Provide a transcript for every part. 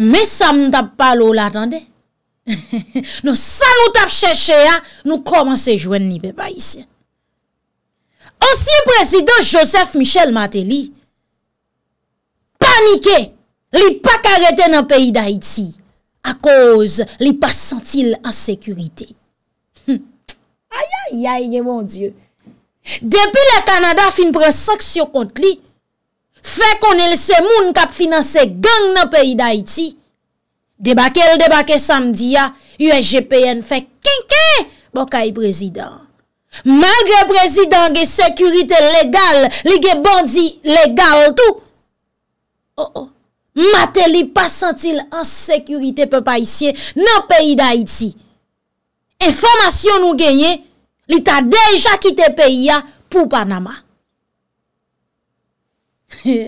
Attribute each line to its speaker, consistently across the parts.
Speaker 1: Me sa mn tap palo l attendè. Non sa nou tap chèche ya, nou komanse jwen ni pe pa yisi. Ansi prezident Joseph Michel Maté li, panike li pa karetè nan peyi da iti. A koz li pa sentil an sekurite. Aya ya ya yè mon die. Depi la Kanada fin pre saksyon kont li, Fè kon el se moun kap finanse gang nan peyi da iti, debake el debake samdi ya, UNGPN fè kinkè bokay prezident. Malgre prezident ge sekurite legal, li ge bandi legal tou, o oh, o, oh. mate li pasantil an sekurite pe pa isye nan peyi da iti. Enfomasyon ou genye, li ta deja kite peyi ya pou Panama.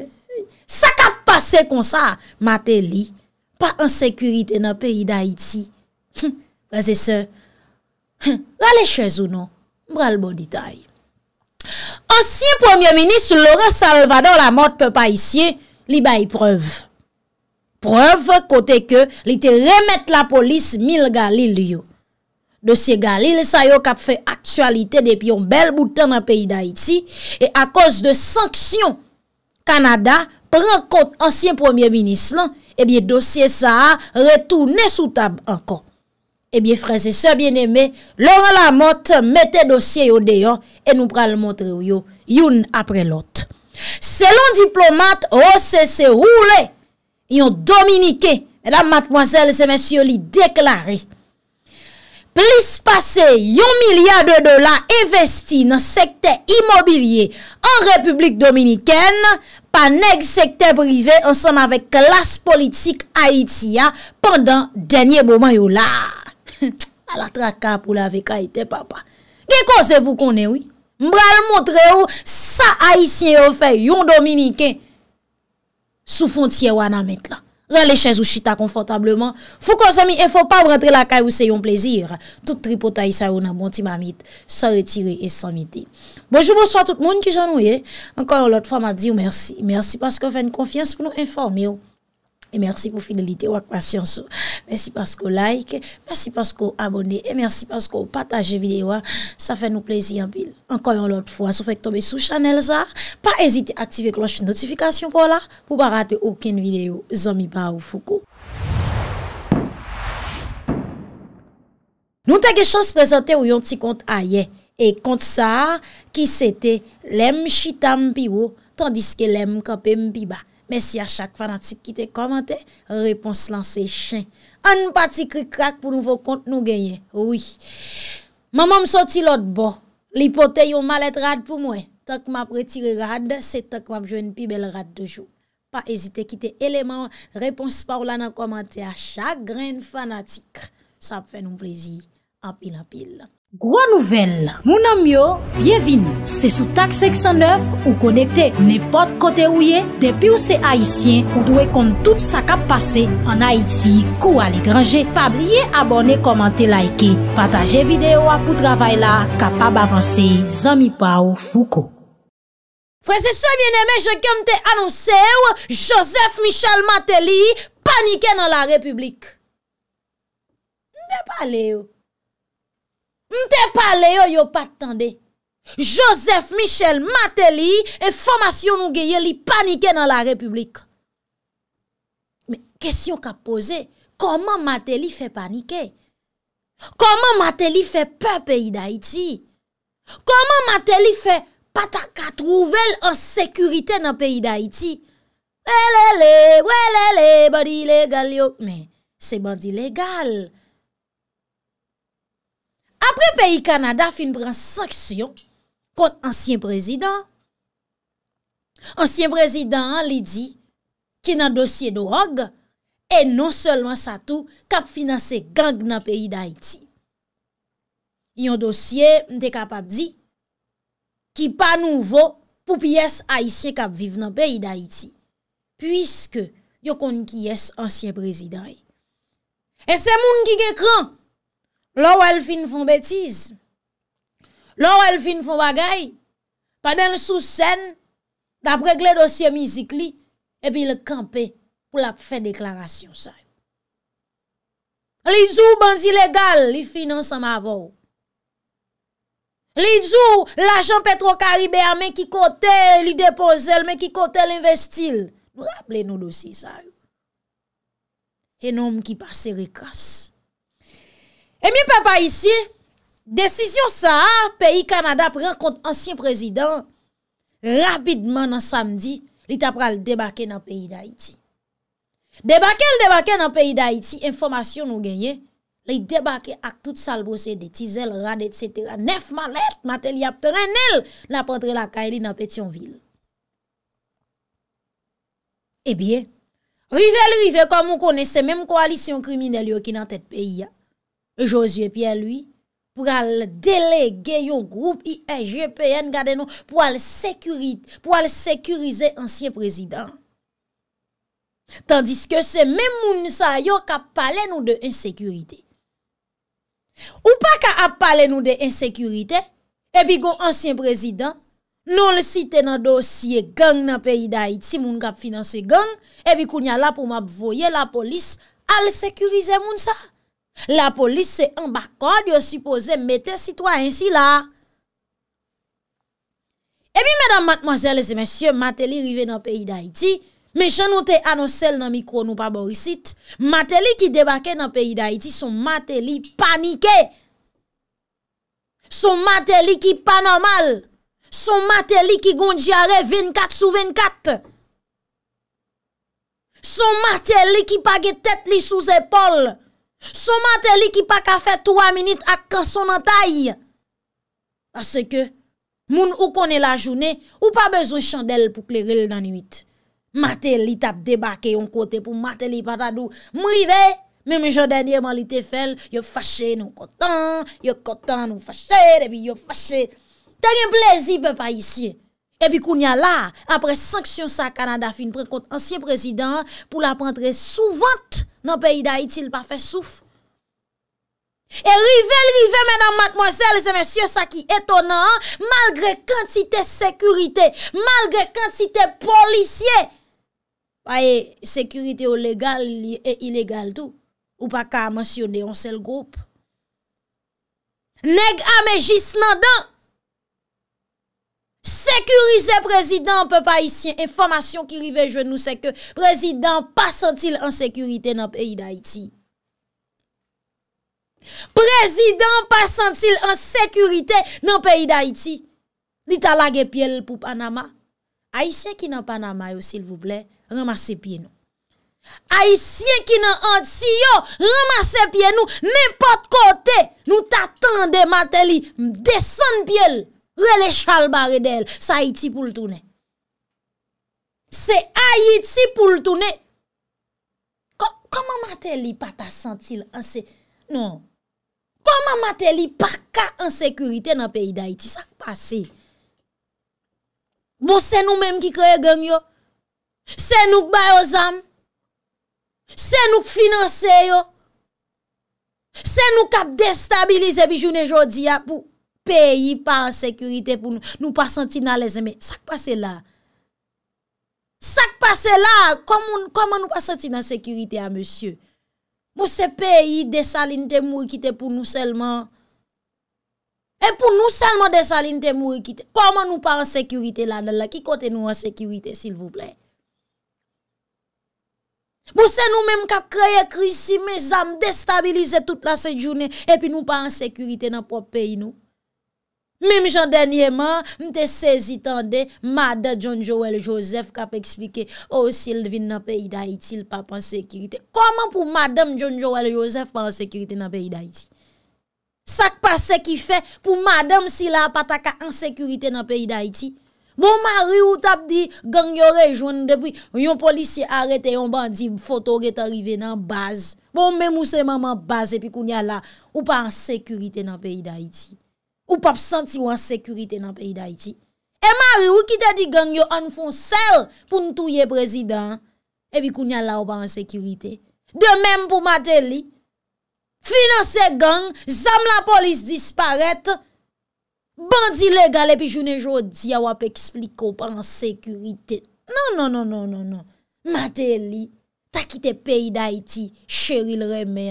Speaker 1: Sak ap pase kon sa Mate li Pa an sekurite nan peyi da iti La ze se La lechez ou non Mbra l bon ditay Ansi premier minis Loure Salvador la mot pe pa isye Li bay preuve Preuve kote ke li te remet La polis mil galil yo Dosye galil Sa yo kap fe aktualite Depi yon bel boutan nan peyi da iti E a koz de sanksyon Kanada pren kont ansyen premier minis lan, ebiye dosye sa a retoune sou tab ankon. Ebiye freze se bien eme, lor la mot mette dosye yo deyon, e nou pral montre yo yon apre lot. Selon diplomat, ose se roule, yon Dominike, la matmoazel se mensyo li deklare, plis pase yon milyade dola investi nan sekte imobilye an republik Dominikenne, pa neg sekte prive ansanm avek klas politik Haitia pandan denye moman yo la. A la traka pou la vek Haiti, papa. Gen kose pou konenwi? Mbral montre yo sa Haitien yo fe yon Dominiken sou fontie wana met la. Rè lè chèz ou chita konfortableman. Fou kon zè mi enfon pa brentre lakay ou se yon plezir. Tout tripotay sa yon abonti mamit. Sa retire et sa miti. Bonjou bonsoit tout moun ki jan ouye. Ankon lòt fòm a di ou mersi. Mersi paske fèn konfians pou nou informi ou. E mersi pou fidelite wak pasyansou. Mersi paskou like, mersi paskou abone, e mersi paskou pataje videwa. Sa fè nou plezi anpil. Ankoyon lout fwa, sou fèk tobe sou chanel sa. Pa ezite aktive kloche notifikasyon pou la, pou ba rate ouken videyo. Zan mi ba ou foukou. Nou te ge chans prezante ou yon ti kont a ye. E kont sa ki se te lem chita mpi wo, tandis ke lem kape mpi ba. Mèsi a chak fanatik ki te komante, repons lan se chen. An pa ti kri krak pou nouvo kont nou genye. Oui. Maman msoti lot bo. Li potè yon malet rad pou mwen. Tak map retire rad, se tak map jwen pi bel rad de joun. Pa ezite ki te eleman, repons pa ou lan nan komante a chak gren fanatik. Sa pfe noum plezi. Ampil ampil. Gwa nouvel, mounan myo, bienvin, se sou tak 609 ou konekte nepot kote ou ye, depi ou se Haitien ou dwe kont tout sa kap pase an Haiti kou al e grange, pa blye abone komante laike, pataje videyo apou travay la, kapab avanse, zami pa ou fuko. Fwese sou mwen eme, jè kem te anonse ou, Joseph Michel Mateli, panike nan la republik. Nde pale ou? Mte pale yo yo patande. Joseph Michel Mateli e Formasyon Nougeye li panike nan la republik. Mwen, kesyon ka pose, koman Mateli fe panike? Koman Mateli fe pe peyi da iti? Koman Mateli fe pataka trouvel an sekurite nan peyi da iti? Welele, welele, badi legal yok. Mwen, se bandi legal. apre peyi Kanada fin pran saksyon kont ansyen prezident. Ansyen prezident an li di ki nan dosye do og e non selman sa tou kap finanse gang nan peyi da iti. Yon dosye mte kap ap di ki pa nouvo pou piyes a isye kap viv nan peyi da iti puisque yo kon kiyes ansyen prezident. E. e se moun ki gen kranp Lò wèl fin fon bètiz. Lò wèl fin fon bagay. Panèl sou sèn. Dap regle dosye mizik li. Epi lè kampe pou lap fè deklarasyon sa yon. Li zou banzi legal li finansan ma vò. Li zou l'ajan Petro Karibè a men ki kote li depo zèl men ki kote li vestil. Rable nou dosye sa yon. E Yen om ki pase re krasse. E mi pe pa isi, desisyon sa, peyi Kanada prek kont ansyen prezident, rapidman nan samdi, li tapra li debake nan peyi da iti. Debake li debake nan peyi da iti, informasyon nou genye, li debake ak tout salbose de tizel, rade, etc. Nef malet, matel yapteren, nel, la potre la kae li nan Petionville. E eh biye, rivel rivel, kom moun kone, se menm koalisyon krimine li yo ki nan tet peyi ya, Josie Pierre, lui, pou al delege yo groupe IGPN gade nou pou al sekurize ansyen prezident. Tandis ke se men moun sa yo kap pale nou de insekurite. Ou pa ka ap pale nou de insekurite, ebi kon ansyen prezident, non le site nan dosye gang nan peyi da Haiti moun kap finanse gang, ebi kon ya la pou map voye la polis al sekurize moun sa. La polis se ambakor diyo supose mette sitwa ensi la. Ebi mèdam matmozèlese mèsyè, matè li rive nan peyi da iti, mèche nou te anonsel nan mikro nou pa borisit, matè li ki debake nan peyi da iti, son matè li panike. Son matè li ki panormal. Son matè li ki gondjare 24 sou 24. Son matè li ki page tèt li sou zépol. Son mater li ki pa kafe 3 minute ak konsonantay. Ase ke, moun ou konen la jounen, ou pa bezon chandel pou kleril nan nuit. Mater li tap debake yon kote pou mater li patadou. Mou ive, mwen mwen jodenye man li te fel, yo fache nou koton, yo koton nou fache, debi yo fache. Tenye plezi pe pa isye. Epi koun ya la, apre sanksyon sa Kanada fin prekont ansye prezident pou la prendre souvant nan peyi da itil pa fe souf. E rive, rive menam matmonsel, se men sye sa ki etonan, malgre kantite sekurite, malgre kantite polisye. A ye, sekurite o legal e ilegal tou, ou pa ka mensyon de yon sel goup. Neg ame jis nan dan. Sekurize prezidant, pe pa isyen. Enfomasyon ki rive jenou seke, prezidant pasan til an sekurite nan peyi da iti. Prezidant pasan til an sekurite nan peyi da iti. Di talage pyele pou Panama. Aisyen ki nan Panama yo sil vouble, ramase pye nou. Aisyen ki nan Antio, ramase pye nou, nepot kote, nou tatande mateli, mdesan pyele. Rele chal bare del, sa iti pou l'toune. Se a iti pou l'toune. Koman mate li pa ta sentil an se... Non. Koman mate li pa ka an sekurite nan peyi da iti sak pase. Bo se nou menm ki kre genyo. Se nou k bayo zam. Se nou k finanseyo. Se nou kap destabilize bi joun e jodi apou. Peyi pa an sekurite pou nou pa santi nan le zeme. Sak pase la. Sak pase la. Koman nou pa santi nan sekurite a monsye? Mousse peyi desaline te mou ekite pou nou selman. E pou nou selman desaline te mou ekite. Koman nou pa an sekurite la? La ki kote nou an sekurite sil vouple. Mousse nou menm kap kreye krisi me zam destabilize tout la se jounen. E pi nou pa an sekurite nan pop peyi nou. Mim jan denye man, mte sezitan de Mada John Joel Joseph Kap eksplike, ou oh, si el devine nan peyi Da iti, el pa pa en sekurite Koman pou Mada John Joel Joseph Pa en sekurite nan peyi da iti Sak pa se ki fe pou Mada Si la pataka en sekurite nan peyi Da iti, bon ma ri ou tap di Gangyo rejon de pi Yon polisi arete, yon bandi Foto rete arrive nan baz Bon men mou se maman baz epi koun ya la Ou pa en sekurite nan peyi da iti Ou pap santi ou an sekurite nan peyi da iti. E mari ou ki te di gang yo an fon sel pou nou touye prezident. Ebi kou nyal la ou pa an sekurite. De menm pou mater li. Finanse gang, zam la polis disparet. Bandi legal epi jounen jodi a wap ekspliko pa an sekurite. Non, non, non, non, non, non. Mater li, ta kite peyi da iti, cheri l reme.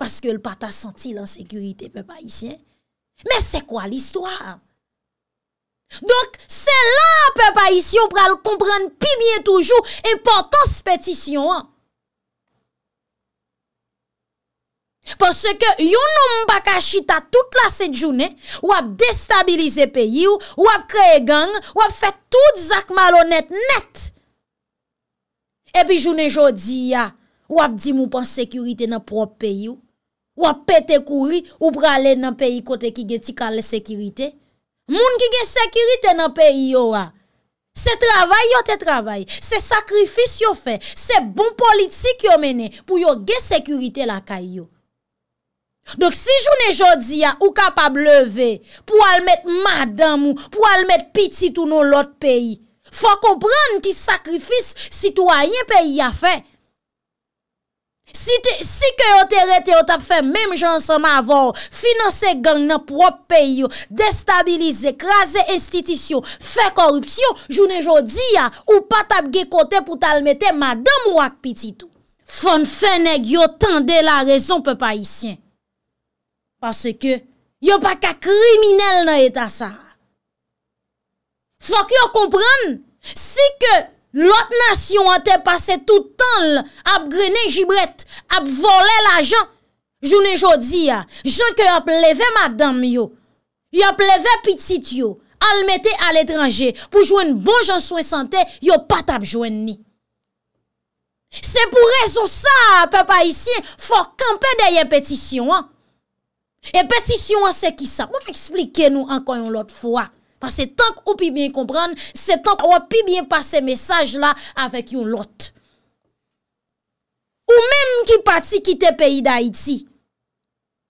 Speaker 1: Paske l pa ta santi l an sekurite pe pa isyen. Mè se kwa l'histoire? Donk, se la pe pa isyon pral komprende pi bie toujou impotans petisyon an. Pense ke yon nou mbakashita tout la set jounè, wap destabilize pe yow, wap kreye gang, wap fet tout zak malonet net. Epi jounè jodi ya, wap di mou pan sekurite nan prop pe yow. Ou ap pete kouri ou prale nan peyi kote ki gen ti kal le sekirite. Moun ki gen sekirite nan peyi yo a. Se travay yo te travay. Se sakrifis yo fe. Se bon politik yo mene pou yo gen sekirite la kay yo. Dok si jounen jodi a ou kapab leve. Pou al met madan mou. Pou al met piti tou nou lot peyi. Fwa kompran ki sakrifis sitwayen peyi a fey. Si ke yo tere te yo tap fe mèm jansama avor, finanse gang nan pou ap peyo, destabilize, kraze institisyon, fe korupsyon, jounen jo di ya, ou pa tap ge kote pou talmete madame wak pititou. Fon fè neg yo tende la rezon pe pa isyen. Parce ke, yo pa ka kriminel nan etasa. Fok yo kompran, si ke, Lot nasyon an te pase toutan l, ap grene jibret, ap vole la jan. Jounen jodi ya, jan ke ap leve madam yo, yo ap leve pitit yo, al mette al etranje, pou jwen bon jan swen sante, yo pat ap jwen ni. Se pou rezon sa, pepa isye, fo kampe deye petisyon an. E petisyon an se ki sa, moun m'explike nou an koyon lot fwa. Pase tank ou pi bien kompran, se tank ou pi bien pase mesaj la avèk yon lot. Ou mèm ki pati kite peyi d'Haïti,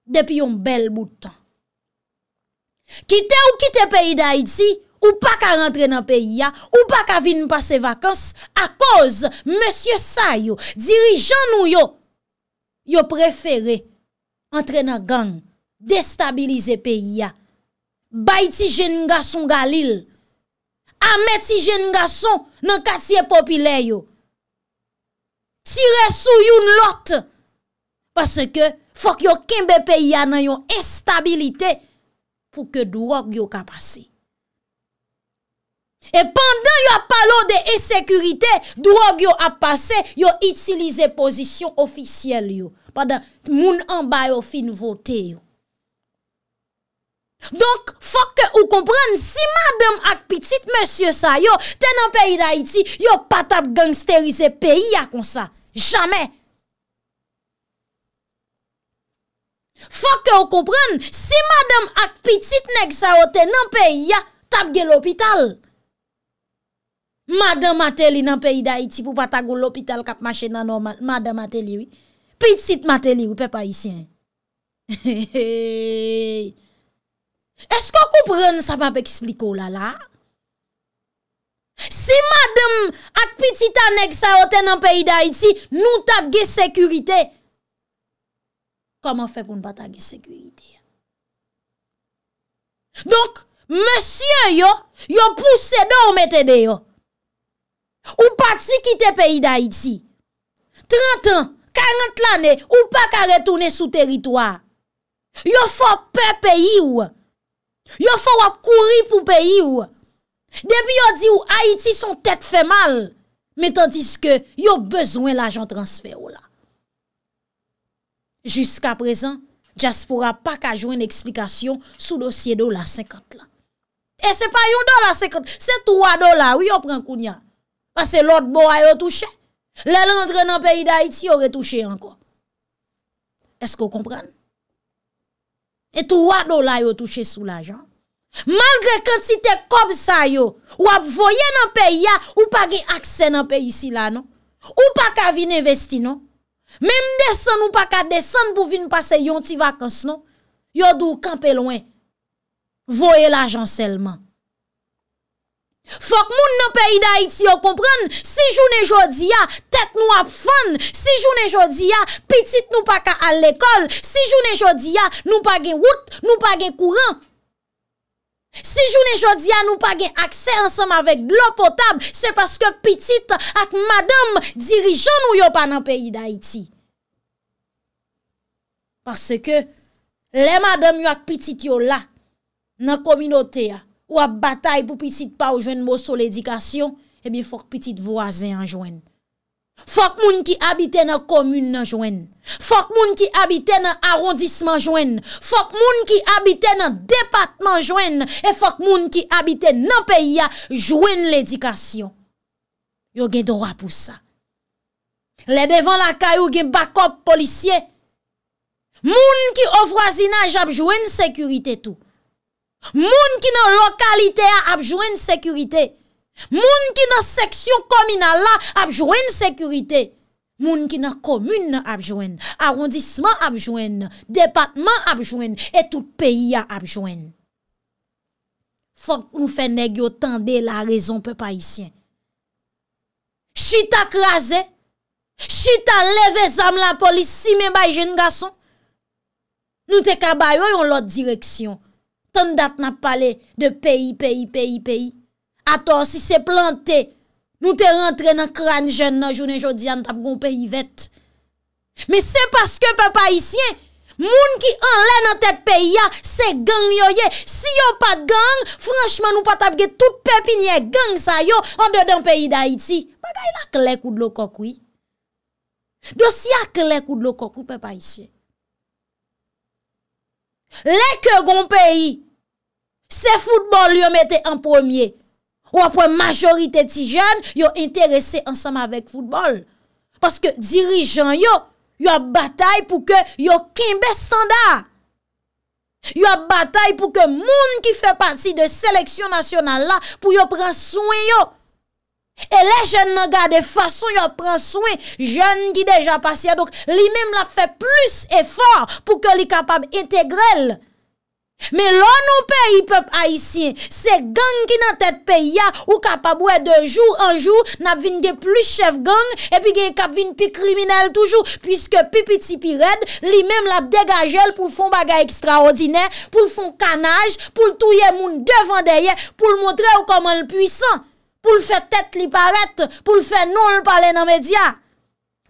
Speaker 1: depi yon bel boutan. Kite ou kite peyi d'Haïti, ou pa ka rentre nan peyi ya, ou pa ka vin pase vakans, a koz, M. Sayo, dirijan nou yo, yo prefere, entre nan gang, destabilize peyi ya. Bay ti jen nga son galil. Ame ti jen nga son nan katsye popile yo. Tire sou yon lot. Pase ke fok yo kembe pe yana yon estabilite. Fou ke drog yo ka pase. E pandan yo apalo de esekurite. Drog yo apase. Yo itilize posisyon ofisyel yo. Padan moun anbayo fin vote yo. Donk, fok ke ou kompren, si madam ak pitit monsye sa yo te nan peyi da iti, yo patap gangsterize peyi ya konsa. Jamen. Fok ke ou kompren, si madam ak pitit neg sa yo te nan peyi ya, tapge l'opital. Madam a teli nan peyi da iti pou patagoun l'opital kap mache nan madam a teli. Pitit mateli ou pe pa isyen. Hehehehe. Esko koupren sa pa pe ekspliko la la? Si madem ak piti tanek sa o ten an peyi da iti, nou tap ge sekurite. Koman fe pou nou pa ta ge sekurite? Donk, monsyen yo, yo puse dorme te de yo. Ou pa ti kite peyi da iti. 30 an, 40 lane, ou pa ka retune sou teritwa. Yo fok pe peyi ou an. Yo fwa wap kouri pou peyi ou. Depi yo di ou Haiti son tèt fè mal. Metan tiske yo bezwen l'ajan transfer ou la. Jusk aprezen, Jaspora pa kajou en eksplikasyon sou dosye do la 50 la. E se pa yon do la 50, se 3 do la ou yo pren kounya. Ase lot bo a yo touche. Lèl rentre nan peyi d'Haiti yo re touche ankon. Esko kompran? Etou wadou la yo touche sou l'ajan. Malgre kante si te kob sa yo, wap voye nan peyi ya, ou pa ge akse nan peyi si la, non? Ou pa ka vin investi, non? Mem desan ou pa ka desan pou vin pase yon ti vakans, non? Yo dou kante lwen, voye l'ajan selman. Fok moun nan peyi da iti yo kompran, si jounen jodi ya, tek nou ap fon, si jounen jodi ya, pitit nou pa ka al lekol, si jounen jodi ya, nou pa gen wout, nou pa gen kouran. Si jounen jodi ya, nou pa gen akse ansam avèk glop potab, se paske pitit ak madam dirijon nou yo pa nan peyi da iti. Pase ke, le madam yo ak pitit yo la, nan kominote ya, Ou ap batay pou pitit pa ou jwen bo sou l'edikasyon, Ebyen eh fok pitit vwazen an jwen. Fok moun ki abiten an komun nan jwen, Fok moun ki abiten an arondisman jwen, Fok moun ki abiten an depatman jwen, E fok moun ki abiten nan peya jwen l'edikasyon. Yo gen dora pou sa. Le devan la kayo gen bakop polisye, Moun ki avwazina jap jwen sekuritetou, Moun ki nan lokalite a apjwen sekurite. Moun ki nan seksyon komina la apjwen sekurite. Moun ki nan komine apjwen. Arondisman apjwen. Depatman apjwen. Et tout peyi a apjwen. Fok nou fe negyo tande la rezon pe pa isyen. Chita kraze. Chita leve zam la polis si men bay jen gason. Nou te kabayo yon lot direksyon. Tan dat nan pale de peyi, peyi, peyi, peyi. Ato, si se plante, nou te rentre nan kran jen nan jounen jodi an tap gon peyi vet. Me se paske pe pa isyen, moun ki an len an tet peyi ya, se gang yo ye. Si yo pat gang, franchman nou pat apge tout pepi nye gang sayo an dedan peyi da iti. Bagay la klek ou dlo kokwi. Dos ya klek ou dlo kokwi pe pa isyen. Lèkè goun peyi, se foutbol yon mette en pwemye ou apwen majorite ti jan yon interese ansanm avèk foutbol. Paske dirijan yon, yon batay pou ke yon kimbe standa. Yon batay pou ke moun ki fè pati de seleksyon nasyonal la pou yon pren souen yon. E le jen nan ga de fason yo pran souen, jen ki deja pasye. Donk li mem la fe plus efor pou ke li kapab integrel. Men lon ou pe yi pep a yisi, se gang ki nan tet pe ya ou kapab ou e de joun an joun nap vin ge plus chef gang epi ge kap vin pi kriminel toujou. Piske pi pi ti pi red, li mem la degajel pou fon bagay ekstraordinè, pou fon kanaj, pou touye moun devan deye, pou l montre ou koman l puisan. pou l fè tèt li paret, pou l fè nou l pale nan medya,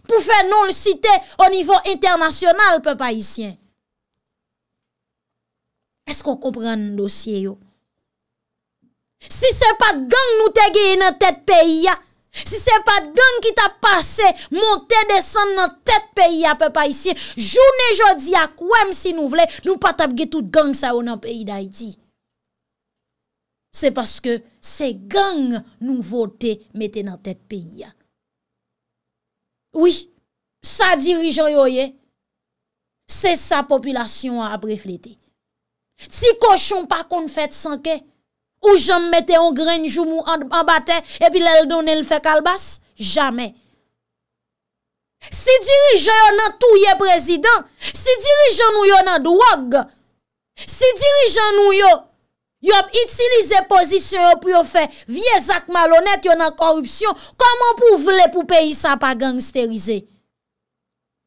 Speaker 1: pou fè nou l site o nivou internasyonal, pe pa isyen. Es kon kompren dosye yo? Si se pat gang nou te geye nan tèt peyi ya, si se pat gang ki ta pase monte desan nan tèt peyi ya, pe pa isyen, jou ne jodi a kouem si nou vle, nou pat apge tout gang sa ou nan peyi da iti. Se paske se gang nou vote mette nan tet peyi ya. Oui, sa dirijan yo ye, se sa popilasyon ap reflete. Si koshon pa konfet sanke, ou jom mette yon grenjou mou anbate, epi lel donen lfe kalbas, jame. Si dirijan yo nan touye prezident, si dirijan nou yo nan dwag, si dirijan nou yo nan Yo ap itilize pozisyon yo pou yo fe viezak malonet, yo nan korupsyon koman pou vle pou peyi sa pa gangsterize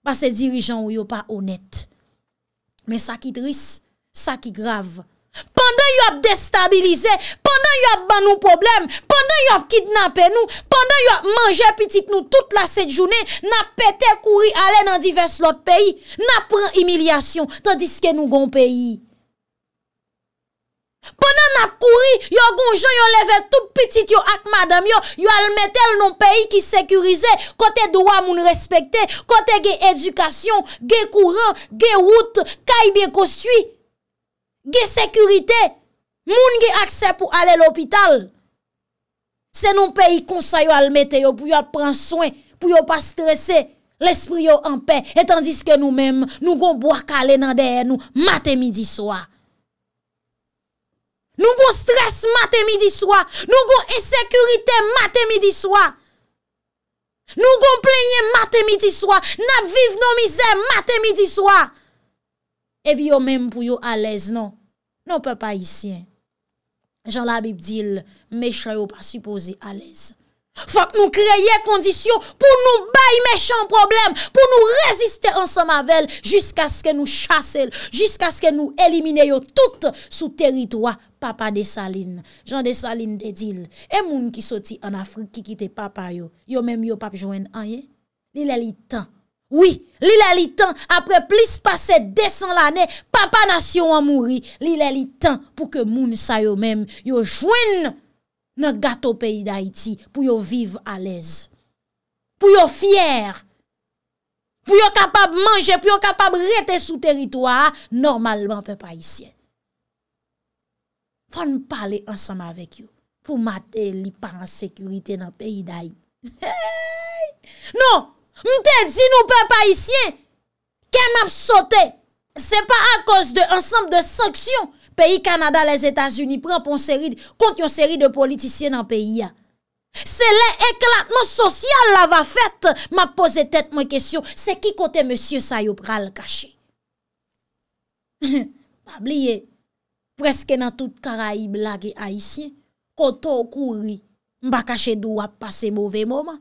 Speaker 1: pa se dirijan yo yo pa onet men sa ki dris, sa ki grav pandan yo ap destabilize pandan yo ap ban nou problem pandan yo ap kidnape nou pandan yo ap manje pitit nou tout la set jounen nan pete kouri ale nan divers lot peyi nan pren emilyasyon tan diske nou gon peyi Ponan ap kouri, yo gonjon yo leve tout pitit yo ak madam yo, yo almetel non peyi ki sekurize, kote dowa moun respekte, kote ge edukasyon, ge kouran, ge wout, kay biye kostwi, ge sekurite, moun ge akse pou ale l'opital. Se non peyi konsa yo almetel yo pou yo pran soen, pou yo pa stresse, l'esprit yo anpe, etan diske nou menm nou gonbo akale nan dehe nou mate midi soa. Nou gon stres mate midi swa, nou gon esekurite mate midi swa, nou gon plenye mate midi swa, nap viv nou mize mate midi swa. Ebi yo menm pou yo alez non, non pe pa isyen. Jean Labib dil, meche yo pa suppose alez. Fak nou kreye kondisyon pou nou bay mechant problem Pou nou reziste ansan mavel Jisk aske nou chase l Jisk aske nou elimine yo tout sou teritwa Papa de Saline Jean de Saline de Dille E moun ki soti an Afrique ki kite papa yo Yo menm yo pap joen an ye Lile li tan Oui Lile li tan Apre plis pase desan l ane Papa nasyon an mouri Lile li tan Pou ke moun sa yo menm Yo joen an nan gato peyi da iti pou yo vive alèz. Pou yo fyer. Pou yo kapab manje, pou yo kapab rete sou teritoa, normalman pe pa isye. Fwa nou pale ansam avek yo pou mate li pa ansèkritè nan peyi da iti. Non, mte di nou pe pa isye ken ap sote. Se pa akos de ansam de sèksyon Peyi Kanada, les Etats-Unis, prenpon seri, kont yon seri de politisyen nan peyi ya. Se le eklatman sosyal la va fet, ma pose tet mwen kesyon, se ki kote monsye sa yo pral kache. Ma bliye, preske nan tout kara yi blage Aisyen, kote ou kouri, mba kache dou ap pase mouve mouman.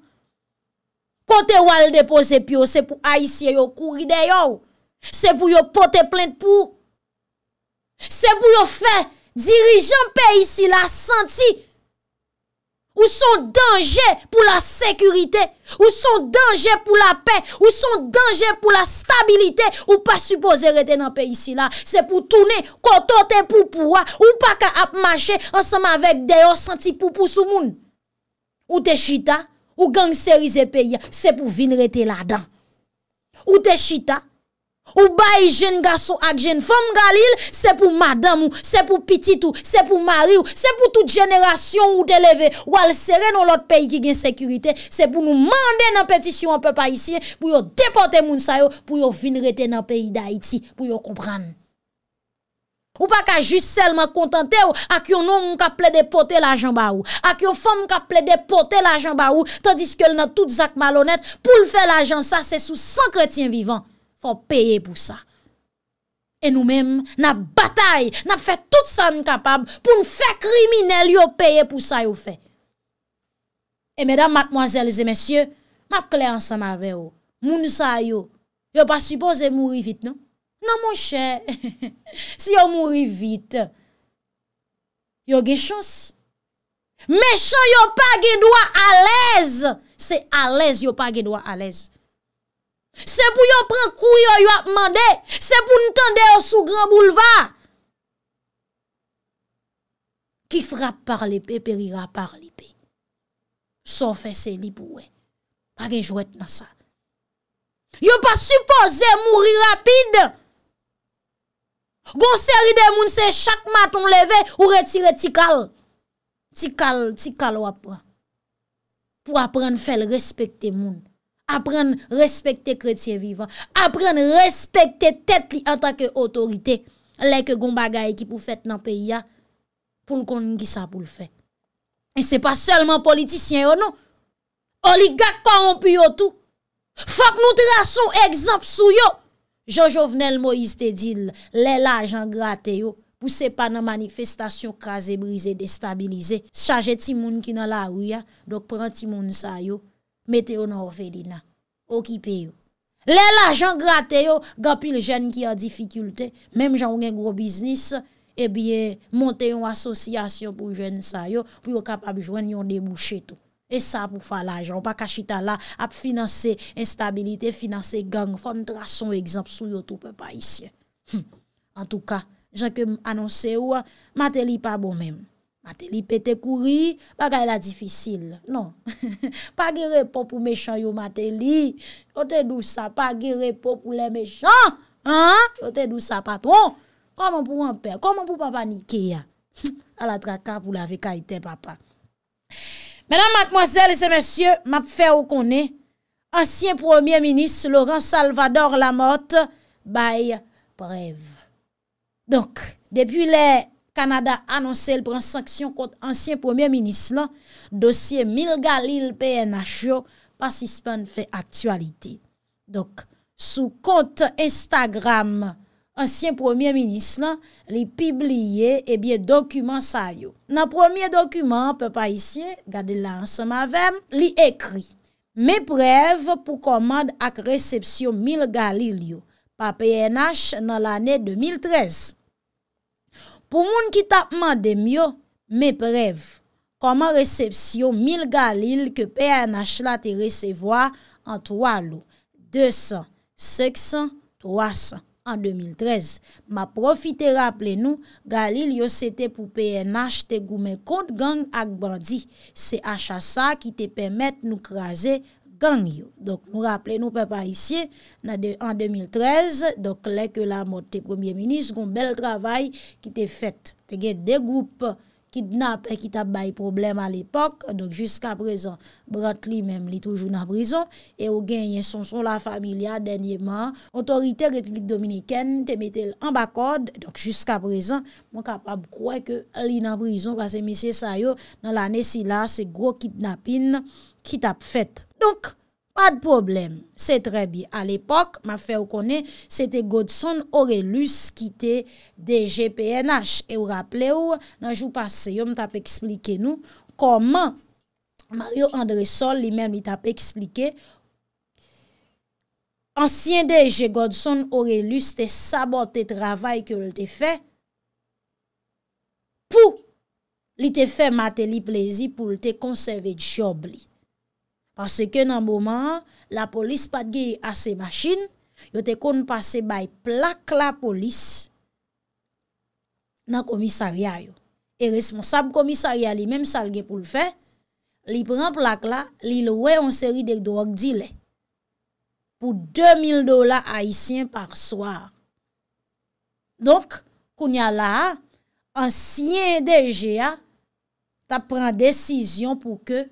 Speaker 1: Kote wale depose pyo, se pou Aisyen yo kouri deyo, se pou yo pote plente pou. Se pou yo fe dirijan pe isi la Senti Ou son denje pou la sekurite Ou son denje pou la pe Ou son denje pou la stabilite Ou pa suppose rete nan pe isi la Se pou toune kontote pou pouwa Ou pa ka ap mache Ansama vek deyo senti pou pou sou moun Ou te chita Ou gang serize pe ya Se pou vin rete la dan Ou te chita Ou bay jen gaso ak jen fom galil, se pou madam ou, se pou pitit ou, se pou mari ou, se pou tout jenerasyon ou deleve ou al sere nou lot peyi ki gen sekurite, se pou nou mande nan petisyon anpe pa yisi, pou yo depote moun sayo, pou yo vin rete nan peyi da iti, pou yo kompran. Ou pa ka jist selman kontante ou, ak yo nom moun ka ple depote la jan ba ou, ak yo fom moun ka ple depote la jan ba ou, tadis ke l nan tout zak malonet, pou l fe la jan sa, se sou sankretien vivan. Fò peye pou sa. E nou men, na batay, na fè tout san kapab, pou nou fè kriminel, yo peye pou sa yo fè. E mèdam, matmoazèl, zè mèsyè, map klè ansan ma vè yo. Moun sa yo. Yo pa suppose mouri vit, non? Non, moun chè. Si yo mouri vit, yo gen chòs. Mèchò yo pa gen dò a lèz. Se a lèz yo pa gen dò a lèz. Se pou yo pren kou yo yo ap mande Se pou nou tende yo sou gran bouleva Ki frap par lipe Perira par lipe Son fese li pou we A gen jwet nan san Yo pa suppose Mouri rapide Gon seri de moun Se chak maton leve Ou retire tikal Tikal wapre Pou apren fel respecte moun apren respekte kretye vivan, apren respekte tet li an takke otorite, leke goun bagay ki pou fèt nan peyi ya, pou n kon n gi sa pou l fèt. E se pa selman politisyen yo nou, oligak korompi yo tou, fòk nou trasyon egzamp sou yo. Jojovenel Moïse Tedil, lè la jan grate yo, pou se pa nan manifestasyon kaze brize destabilize, saje timoun ki nan la ou ya, dok pran timoun sa yo, Mete yo nan ofedi nan, okipe yo. Le la jan grate yo, gapi le jen ki an difikulte, menm jan ou gen gro biznis, ebiye monte yon asosyasyon pou jen sa yo, pou yo kapab jwen yon demouche tou. E sa pou fa la jan, ou pa kachita la, ap finanse instabilite, finanse gang, fon tra son egzamp sou yo tou pe pa isye. Hm. En tou ka, jan kem anonse yo, ma te li pa bon menm. Mateli pete kouri, bagay la difisil. Non. Pa ge repo pou mechanyo Mateli. Yo te dou sa pa ge repo pou le mechanyo. Yo te dou sa patron. Koman pou wampè? Koman pou papa Nikea? Alatra ka pou la vekaitè papa. Menan matmozèl et se mèsyè, map fè ou konè, ansyen premier minis, Laurent Salvador Lamotte, baye brev. Donk, depi le... Kanada anonsè l pren saksyon kont ansyen premier minis lan, dosye Mil Galil PNH yo, pas ispan fè aktualite. Dok, sou kont Instagram ansyen premier minis lan, li pibliye ebyen eh dokumen sa yo. Nan promye dokumen, pe pa isye, gade la ansen mavem, li ekri, me preve pou komad ak resepsyon Mil Galil yo, pa PNH nan l ane 2013. Pou moun ki tapman de myo, me prev, koman resepsyon 1000 galil ke PNH la te resevoa an 3 lou, 200, 600, 300 an 2013. Ma profite raple nou, galil yo sete pou PNH te goumen kont gang ak bandi, se achasa ki te pemet nou kraze. gangyo. Donk nou rappele nou pe pa isye, nan de an 2013, donk le ke la mot te premier minis, kon bel travay ki te fet. Te gen de group kidnap e ki tap bay problem al epok, donk jiska prezon. Brant li menm li toujou nan prizon, e ou gen yon son son la familia denye man. Otorite Republik Dominiken te metel an bakod, donk jiska prezon, moun kapab kwe ke li nan prizon kwa se misye sayo nan la nesila se gro kidnapin ki tap fet. Nouk, pa de problem, se trebi. A l'epok, ma fe ou kone, se te Godson ore lus ki te DG PNH. E ou rappele ou, nan jou pase, yo m tap eksplike nou, koman Mario Andresol li men mi tap eksplike, ansyen DG Godson ore lus te sabote travay ke ou lte fe, pou li te fe mate li plezi pou lte konserve di job li. Pase ke nan boman la polis patge a se machine, yo te kon pase bay plak la polis nan komisariya yo. E responsab komisariya li menm salge pou l fe, li pren plak la, li lwe on seri dek do ak dile. Pou 2000 dola a isyen par swar. Donk, koun ya la, an siyen deje ya, ta pren desisyon pou ke...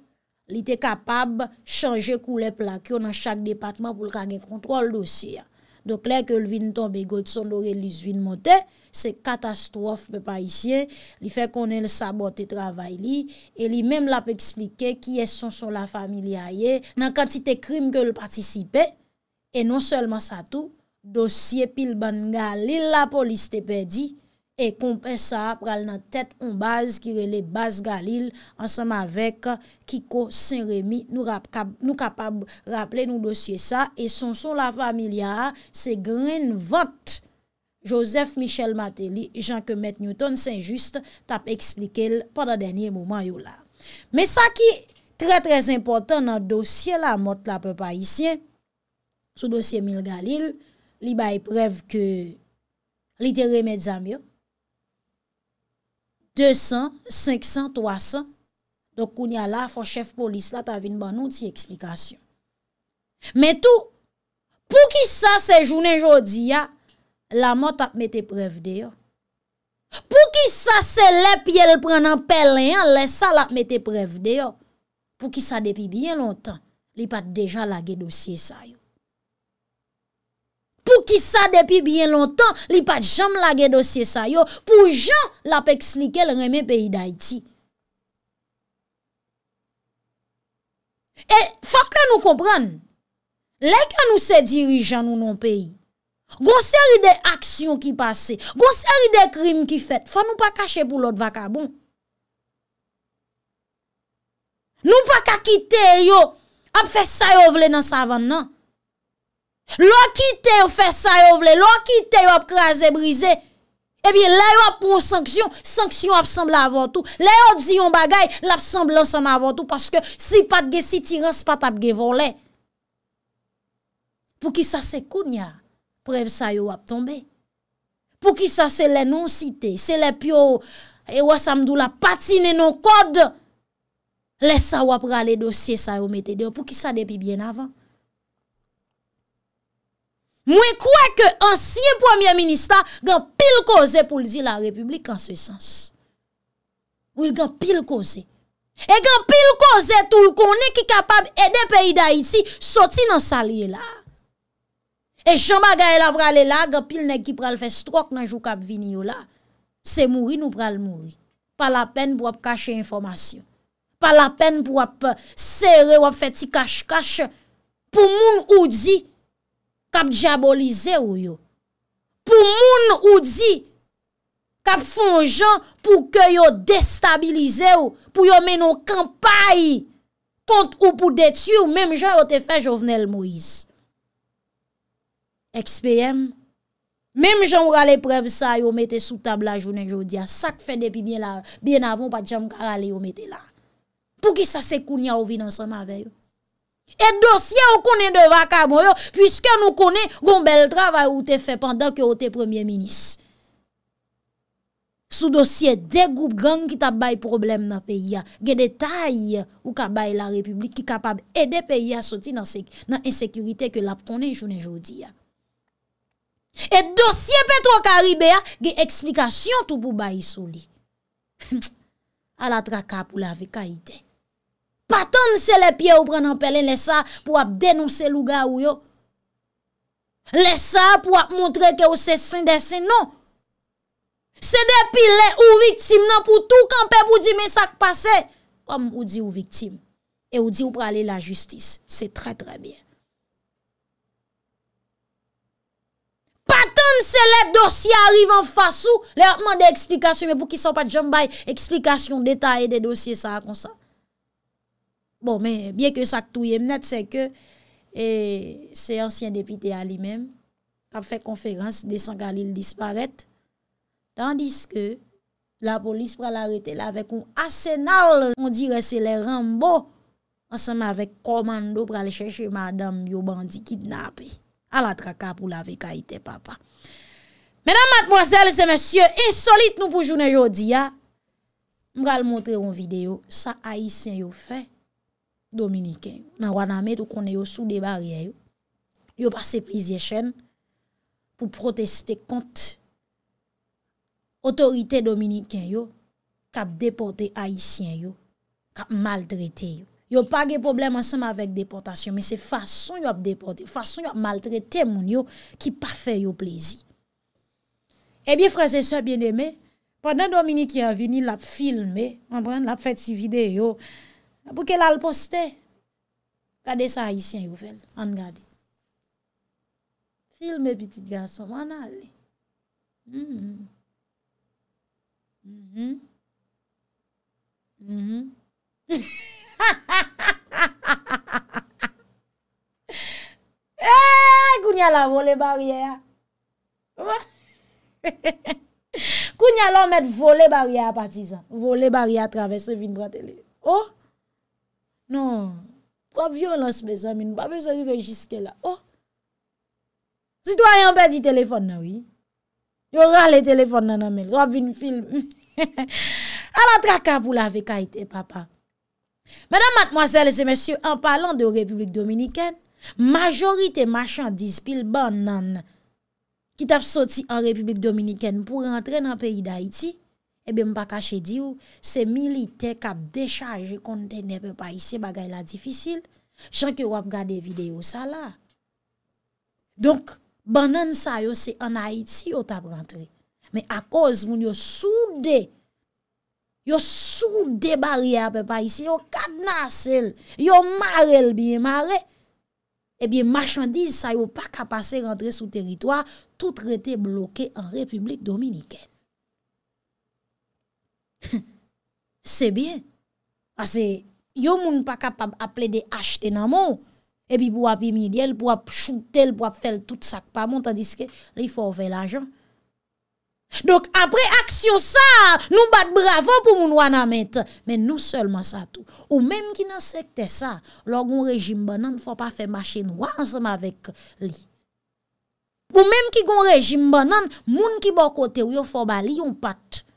Speaker 1: li te kapab chanje kou le plakyo nan chak depatman pou l ka gen kontrol dosye. Dok lè ke l vin ton be godson do re lis vin monte, se katastrof pe pa isye, li fe konen le sabote travay li, e li menm la pe eksplike ki es son son la familya ye, nan kantite krim ke l patisipe, e non selman sa tou, dosye pil ban nga li la polis te pedi, E kompè sa pral nan tèt onbaz kire le baz Galil ansam avek Kiko Saint-Rémy nou kapab rapple nou dosye sa. E son son la familia se gren vant Joseph Michel Matéli, Jean Kemet Newton Saint-Just tap eksplike l pa da denye mouman yo la. Me sa ki tre trez importan nan dosye la mot la pe pa isyen sou dosye Mil Galil li ba eprev ke litere medzami yo. 200, 500, 300. Donk koun ya la, fò chef polis la, ta vin ban nou ti eksplikasyon. Men tou, pou ki sa se jounen jodi ya, la mot ap mette prev de yo. Pou ki sa se lep ye lep prenen pelen ya, le sal ap mette prev de yo. Pou ki sa depi bien lontan, li pat deja la ge dosye sa yo. pou ki sa depi bien lontan, li pat jam lage dosye sa yo, pou jan la pe ekslike l reme peyi da iti. E, fa ka nou kompran, le ka nou se dirijan nou non peyi, gonseri de aksyon ki pase, gonseri de krim ki fete, fa nou pa kache pou lot vakabon. Nou pa kakite yo, ap fe sa yo vle nan sa van nan. Lo ki te ou fe sa yo vle, lo ki te ou ap kraze brize, ebi le yo ap pon sanksyon, sanksyon ap sembla avon tou, le yo di yon bagay, lap semblan sama avon tou, paske si pat ge siti ran, si pat ap ge volen. Pou ki sa se kounya, preve sa yo ap tombe. Pou ki sa se le non site, se le pyo, ewa samdou la patine non kode, le sa yo ap rale dosye sa yo mete deyo, pou ki sa depi bien avan. Mwen kwe ke ansye premier ministar gan pil koze pou li di la republik an se sens. Wil, gan pil koze. E gan pil koze tout konen ki kapab ede peyi da iti soti nan salye la. E chanba ga el avralela gan pil neki pral fe strok nan jou kap vini yo la. Se mouri nou pral mouri. Pa la pen pou ap kache informasyon. Pa la pen pou ap eh, serre ou ap feti kache kache pou moun ou di Kap diabolize ou yo. Pou moun ou di. Kap fon jan pou ke yo destabilize ou. Pou yo menon kampay. Kont ou pou detu. Mèm jan yo te fè Jovenel Moïse. XPM. Mèm jan wale preb sa yo metè sou tabla jounen joudia. Sak fè depi bien avon pat jam karale yo metè la. Pou ki sa se koun ya ou vi nan se mave yo. Et dosye ou konen deva kaboyo pwiske nou konen gombele travay ou te fe pandan ke ou te premier minis. Sou dosye de goup gang ki tabay problem nan peyi ya. Ge detay ou kabay la republik ki kapab ede peyi ya soti nan insekirite ke lap konen jounen joudi ya. Et dosye petro karibè ya ge eksplikasyon tou pou bayi sou li. A la tra kap ou la veka itek. Patan se le piye ou prenen pelen lesa pou ap denonser louga ou yo. Lesa pou ap montre ke ou se sin desin, non. Se depile ou viktim nan pou tou kanpe pou di mesak pase. Kom ou di ou viktim. E ou di ou prele la justis. Se tre tre bien. Patan se le dosye arrivan fasu. Le apman de eksplikasyon. Me pou ki san pa djambay eksplikasyon detaye de dosye sa akonsa. Bon, men, byen ke sak touye mnet, se ke e, se ansyen depite a li men, kap fe konferans, desan kalil disparet, tandis ke la polis pra l'arete la vek ou asenal, on dire se le rambo, ansen ma vek komando pra le chèche madame yo bandi kidnap, ala traka pou la vek a ite papa. Menan matmozèl, se mèsyè insolite nou pou jounen jodi ya, m pral montre yon video, sa a isen yo fè, Dominikè, nan wana met ou konè yo sou debariè yo, yo passe plizye chèn pou proteste kont otorite Dominikè yo, kap deporte haisyen yo, kap maltrete yo. Yo pa ge problem ansenman vek deportasyon, men se fason yo ap deporte, fason yo ap maltrete temoun yo, ki pa fè yo plezi. Ebi eh frase se bienemè, pandan Dominikè a veni, la ap filmè, la ap fet si videyo, A pou ke lal poste. Kade sa a isi an yuvel. An gade. Filme pitit gansou. Man ale. Mh mh. Mh mh. Mh eh, mh. Ha ha ha ha ha ha ha ha. Hei. Koun yal la vole bariya. Mwa. Koun yal la met vole bariya patisan. Vole bariya travese vin bratele. Ho. Oh! Non, kwa violans pe sa min, ba pe se rive jiske la. Oh, si to a yon pe di telefon nan, oui. Yon ran le telefon nan, nan men. Rabi yon film. A la traka pou la vekait e papa. Mèdam mat mwasele se mèsyou, an palan de Republik Dominiken, majori te machandise pil ban nan, ki tap soti an Republik Dominiken pou rentren an peyi d'Haïti, Ebe eh mpa kache di ou, se milite kap dechaje kontene pe pa isi bagay la difisil, chanke wap gade videyo sa la. Donk, banan sa yo se anayit si yo tap rentre. Me akos moun yo soude, yo soude barye a pe pa isi, yo kadna sel, yo marel biye mare. Ebe eh marchandise sa yo pa kapase rentre sou teritwa, tout rete bloke an Republik Dominiken. Se bie Ase yo moun pa kapap aple de achete nan moun E bi pou ap imi li el Pou ap choute el Pou ap fel tout sak pa moun Tandiske li fò ouve l'ajan Dok apre aksyon sa Nou bat bravo pou moun wana met Men nou selman sa tout Ou menm ki nan sekte sa Lò goun rejim banan fò pa fè machin wazm avek li Ou menm ki goun rejim banan Moun ki bo kote wyo fò ba li yon pat Ou menm ki goun rejim banan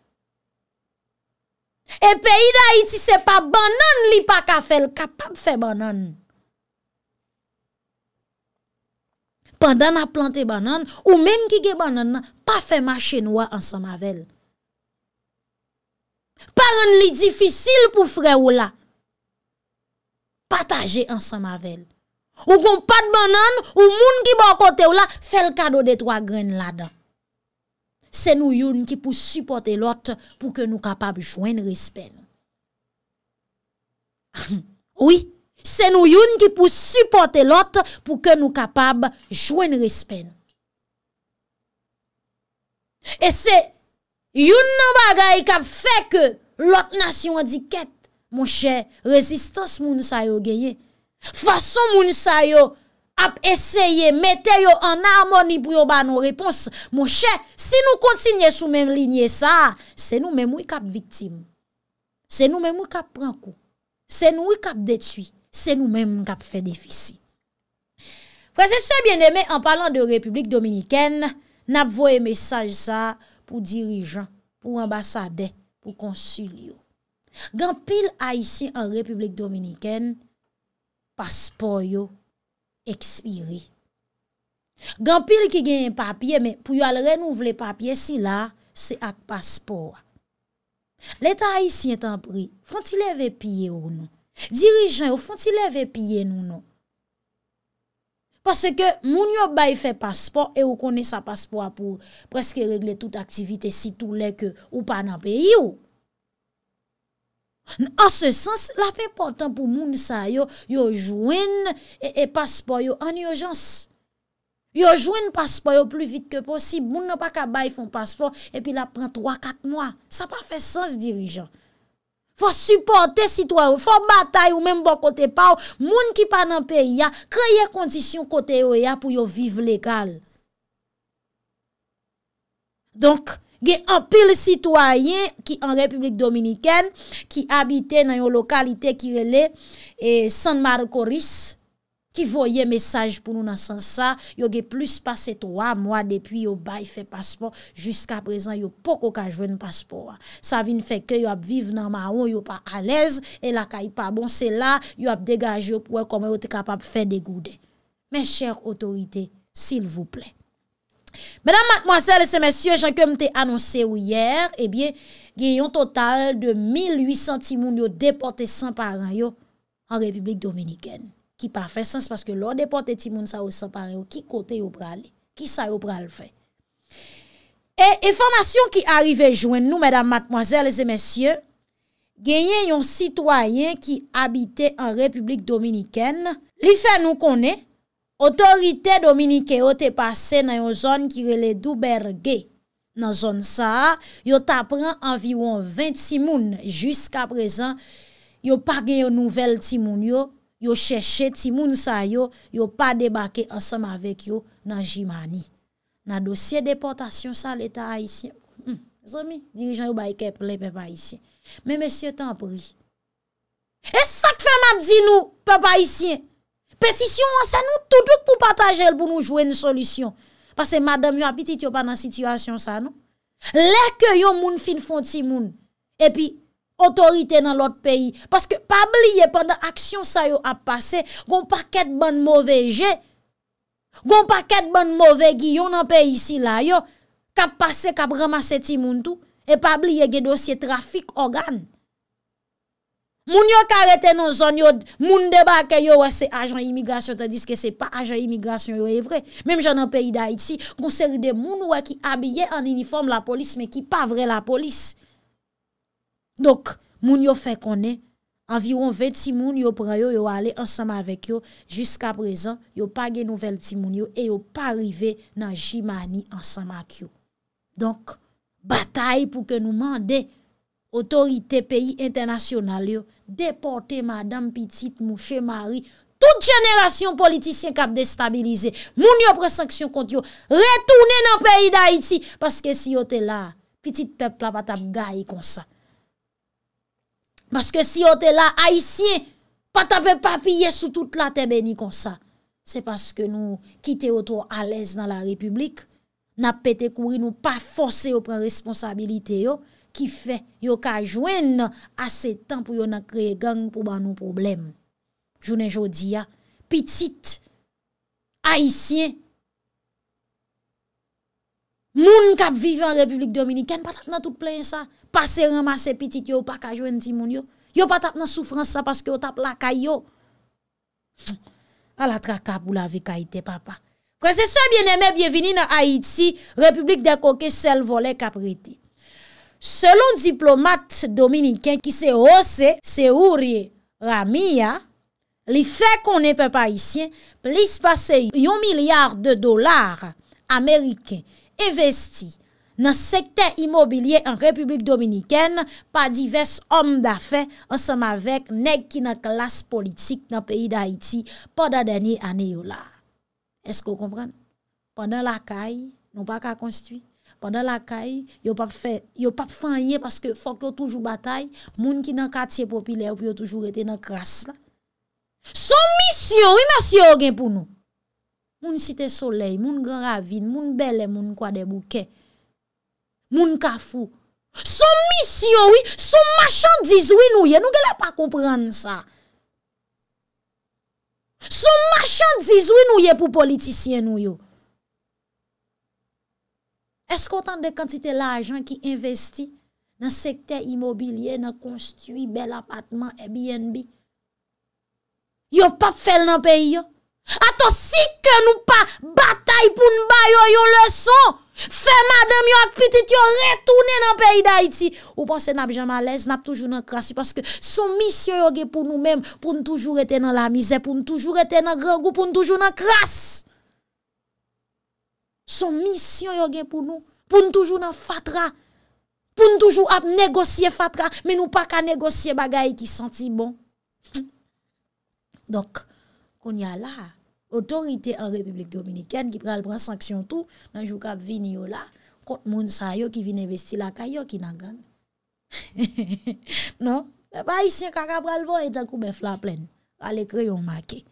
Speaker 1: E peyi da iti se pa banan li pa ka fel kapap fe banan. Pandan a plante banan ou menm ki ge banan nan, pa fe ma chenwa an samavell. Paran li difisil pou fre ou la. Pataje an samavell. Ou kon pat banan ou moun ki bon kote ou la, fel kado de twa gren la dan. Se nou youn ki pou supporte lot pou ke nou kapab jwen respen. Oui, se nou youn ki pou supporte lot pou ke nou kapab jwen respen. E se, youn nan bagay kap fe ke lot nasyon adiket, monshe, rezistans moun sa yo genye, fason moun sa yo genye, ap eseye meteyo an amon i brio ba nou repons monshe, si nou kontsinyen sou men linye sa, se nou men mou kap viktim, se nou men mou kap prankou, se nou men mou kap detui, se nou men mou kap fedefisi. Prese se bieneme, an palan de Republik Dominiken, nap voye mesaj sa pou dirijan, pou ambasade, pou konsilyo. Gan pil a isi an Republik Dominiken, paspoyo, Ekspire. Gan pil ki gen yon papye, men pou yo al renouv le papye si la, se ak paspoa. Le ta a yi si entan pri, fwantile ve pye ou nou? Dirijen ou fwantile ve pye nou nou? Pase ke moun yo bay fe paspoa e ou kone sa paspoa pou preske regle tout aktivite si tou lek ou pa nan peyi ou. An se sens, la pe portan pou moun sa yo, yo jwen e paspo yo an yo jans. Yo jwen paspo yo plu vit ke posib, moun nan pa kabay fon paspo, e pi la pren 3-4 mwa. Sa pa fe sens dirijan. Fon supporte sitwa yo, fon batay ou menm bon kote pa yo, moun ki pa nan pe ya, kreye kondisyon kote yo ya pou yo viv legal. Donk. gen apil sitwayen ki an Republik Dominiken, ki abite nan yon lokalite ki rele, e, San Marco Riz, ki voye mesaj pou nou nan san sa, yo gen plus pase 3 mwa depi yo baye fe paspor, jusqu'a prezen yo poko ka jwen paspor. Sa vin feke yo ap vive nan Mahon, yo pa alez, e la kay pa bon, se la yo ap degaje yo pou wè kome yo te kapap fe degoude. Men chèr otorite, sil vouple. Mèdam matmoazèl e se mèsyè, jankèm te anonsè ou yèr, e eh bie gen yon total de 1800 timoun yo deporte san parayok an Republik Dominikèn. Ki pa fè sens, paske lò deporte timoun sa ou san parayok, ki kote yo pral, ki sa yo pral fè. E informasyon ki arrivè jwen nou, mèdam matmoazèl e se mèsyè, gen yon sitwayen ki abite an Republik Dominikèn, li fè nou konè, Otorite Dominike yo te pase nan yon zon ki rele dou berge nan zon sa, yo ta pran anviron 20 timoun jiska prezan, yo pa gen yon nouvel timoun yo, yo cheshe timoun sa yo, yo pa debake ansam avek yo nan jimani. Nan dosye deportasyon sa l'Etat Haitien, zomi dirijan yo ba ikeple pe pa Haitien, men mesye tanpuri, e sak fe mabzi nou pe pa Haitien? Repetisyon an sa nou toutouk pou patajel pou nou jwene solisyon. Pase madame yo apitit yo pa nan sityasyon sa nou. Lè ke yo moun fin fon ti moun. E pi otorite nan lot peyi. Pase ke pabliye pandan aksyon sa yo ap pase. Gon pa ket ban mouve je. Gon pa ket ban mouve giyon nan peyi si la yo. Kap pase kap ramase ti moun tou. E pabliye ge dosye trafik organe. Moun yo karete nan zon yo, moun deba ke yo wese ajan imigrasyon, tadis ke se pa ajan imigrasyon yo evre. Mem jan an peyi da iti, konser de moun wè ki abye an uniform la polis, men ki pa vre la polis. Donk, moun yo fe konen, anviron 20 ti moun yo preyo yo ale ansama vek yo, jiska prezan, yo pa gen nouvel ti moun yo, e yo pa rive nan jimani ansama ak yo. Donk, batay pou ke nou mande. Otorite peyi internasyonal yo, deporte madam pitit mouche mari, tout jenerasyon politisyen kap destabilize, moun yo presaksyon kont yo, retoune nan peyi da iti, paske si yo te la, pitit pepla batam gayi konsa. Maske si yo te la, aisyen patape papye sou tout la tebeni konsa. Se paske nou ki te yo tro alèz nan la republik, napete kouri nou pa force yo pren responsabilite yo, Ki fe, yo ka jwen na ase tan pou yo nan kreye gang pou ban nou problem. Jounen jodi ya, pitit, haisyen, moun kap vive an Republik Dominik, ken pa tap nan tout plen sa, pase remase pitit yo, pa ka jwen ti moun yo, yo pa tap nan soufrans sa, paske yo tap la kayo. A la tra kap ou la vek haite papa. Kwa se so bieneme, bienveni nan Haiti, Republik de Koke sel vole kap rete. Selon diplomat Dominiken ki se ose, se ou rie, la mi ya, li fe konen pe pa isyen, plis pase yon milyar de dolar Ameriken evesti nan sekte imobilye an Republik Dominiken pa divers om da fe ansama vek neg ki nan klas politik nan peyi da Haiti pa da denye aneyo la. Esko kompran? Panan la kay, non pa ka konstuit? Pwa dan la kay, yo pap fanyen paske fok yo toujou batay, moun ki nan katye popilè yo pou yo toujou rete nan kras la. Son misyon, wè mè syo gen pou nou? Moun site soley, moun gran ravine, moun bele, moun kwa debouke, moun kafou. Son misyon, wè, son machan diz wè nou ye, nou gè la pa koupran sa. Son machan diz wè nou ye pou politisyen nou yo. Eskotan de kantite la ajan ki investi nan sekte imobilye nan konstuy bel apatman e BNB. Yo pap fel nan peyi yo. Ato si ke nou pa batay pou n'ba yo yo leson. Fe madam yo akpitit yo retoune nan peyi da iti. Ou panse nap jan malez nap toujou nan krasi. Paske sou mis yo yo ge pou nou menm pou n'toujou ete nan la mize. Pou n'toujou ete nan grangou pou n'toujou nan krasi. Son misyon yo gen pou nou, pou nou toujou nan fatra, pou nou toujou ap negosye fatra, men nou pa ka negosye bagay ki santi bon. Dok, kon ya la, otorite an Republik Dominikene ki pral pran sanksyon tou, nan jou kap vini yo la, kont moun sa yo ki vin investi la ka yo ki nan gan. Non, e ba isyen kaka pral bon etan koube fla plen, ale kre yon make.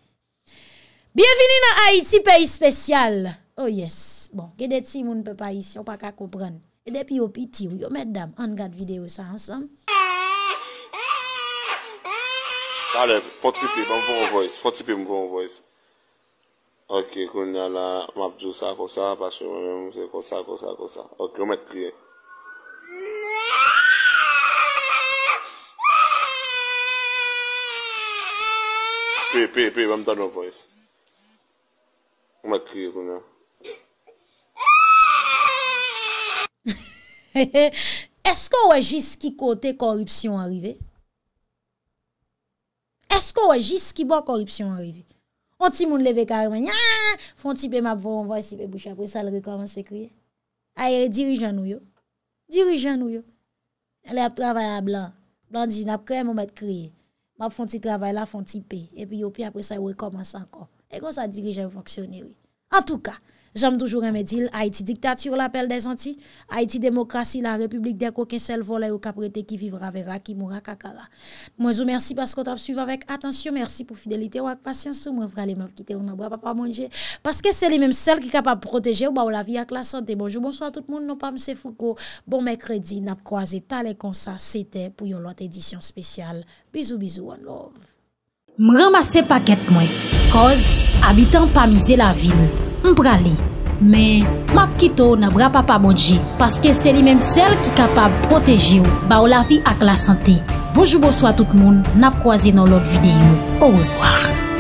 Speaker 1: Bienveni nan Haiti, peyi spesyal. Oh yes, bon, gede ti moun pepa isi, yo pa ka koupren. Gede pi yo piti, yo met dam, an gat video sa ansam. Ale, foti pe, mwen foun ou voice, foti pe mwen foun ou voice. Ok, kon yal la, mabjou sa, kosan, apasyon, mwen mwen mwen se, kosan, kosan, kosan. Ok, ou met kriye. Pe, pe, pe, mwen mwen foun ou voice. Ou met kriye kon yal. Esko wè jis ki kote koripsyon arive? Esko wè jis ki bo koripsyon arive? Fon ti moun leve karman, Fon ti pe map voun vò, Si pe bouch apre sa lè re komanse kriye? Aye dirijan nou yo? Dirijan nou yo? Elè ap travay la blan, Blan di zin ap kriye mou met kriye? Map fon ti travay la, Fon ti pe, Epi yo pi apre sa lè re komanse ankon? E kon sa dirijan fonksyoneri? En tou ka, Jam toujou remedil, Haïti diktatur la pel desanti, Haïti demokrasi la republik deko ken sel volay ou kaprete ki vivra ve rakimura kakala. Mwen sou mersi pasko tap suyve avèk, atensyon mersi pou fidelite wak pasyansou mwen vre ale mèv kite ou nan wap apamonje. Paske se li mèm sel ki kapap proteje ou ba ou la vi ak la sante. Bonjou, bonsoy a tout moun, nou pa mse fouko, bon mè kredi, nap kwa ze talè konsa, se te pou yon lote edisyon spesyal. Bizou, bizou, wan love. M ramase paket mwen, koz abitan pa mize la vil, m pra li. Men, map kito nan bra pa pa modji, paske se li menm sel ki kapab proteji ou, ba ou la vi ak la sante. Bojoubo swa tout moun, nan proazi nan lot videyo. Ou revoar.